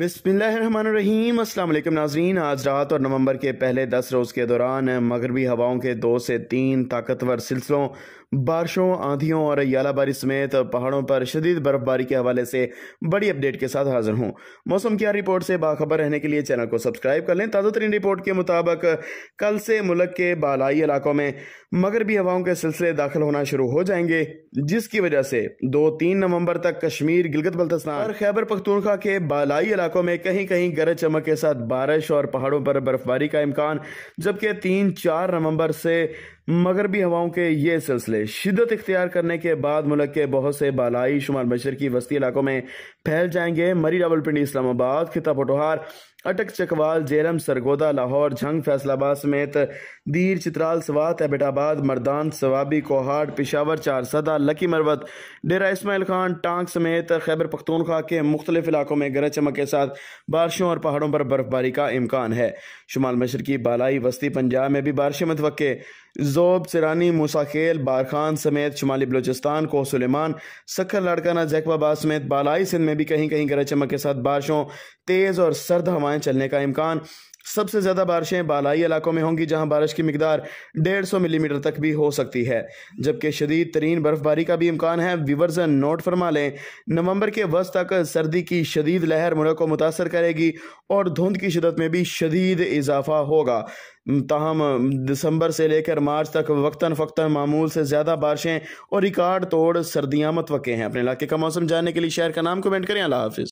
बसमीम अल्लाम नाजरीन आज रात और नवंबर के पहले दस रोज़ के दौरान मगरबी हवाओं के दो से तीन ताकतवर सिलसिलों बारिशों आंधियों और याला बारिश समेत पहाड़ों पर शदीद बर्फबारी के हवाले से बड़ी अपडेट के साथ हाजिर हूँ मौसम की रिपोर्ट से बाखबर रहने के लिए चैनल को सब्सक्राइब कर लें ताज़ा तरीन रिपोर्ट के मुताबिक कल से मुल्क के बालाई इलाकों में मगरबी हवाओं के सिलसिले दाखिल होना शुरू हो जाएंगे जिसकी वजह से दो तीन नवंबर तक कश्मीर गिलगत बल्तिस्तान और खैबर पख्तूनखा के बालाई इलाकों में कहीं कहीं गरज चमक के साथ बारिश और पहाड़ों पर बर्फबारी का इम्कान जबकि तीन चार नवंबर से मगरबी हवाओं के ये सिलसिले शिदत इख्तियार करने के बाद मुल्क के बहुत से बालाई शुमाल मशर की वस्ती इलाकों में फैल जाएंगे मरी रावलपिंडी इस्लामाबाद खिता पटोहार अटक चकवाल जेरम सरगोदा लाहौर झंग फैसलाबाद समेत दीर चित्राल सवात एबिटाबाद मर्दान सवाबी कोहाड़ पिशावर चार सदा लकी मरवत डेरा इसमाइल खान टांग समेत खैबर पख्तूनखा के मुख्तलिफ इलाकों में गरज चमक के साथ बारिशों और पहाड़ों पर बर्फबारी का इम्कान है शुमाल मशरकी बालाई वस्ती पंजाब में भी बारिशें मतवक़ जोब सिरानी मुसाखेल बारखान समेत शुमाली बलोचिस्तान को सलेमान सखर लड़काना जैकबाबाद समेत बालाई सिंध में भी कहीं कहीं गरज चमक के साथ बारिशों तेज़ और सर्द हवा हवाएं चलने का इम्कान सबसे ज़्यादा बारिशें बालाई इलाकों में होंगी जहां बारिश की मकदार डेढ़ सौ मिलीमीटर तक भी हो सकती है जबकि शदीद तरीन बर्फबारी का भी इम्कान है विवर्जन नोट फरमा लें नवंबर के वस्त तक सर्दी की शदीद लहर मुल्क को मुतासर करेगी और धुंध की शिदत में भी शदीद इजाफा होगा ताहम दिसंबर से लेकर मार्च तक वक्ता फ़क्ता मामूल से ज़्यादा बारिशें और रिकॉर्ड तोड़ सर्दियाँ मतवके हैं अपने इलाके का मौसम जानने के लिए शहर का नाम कमेंट करें अला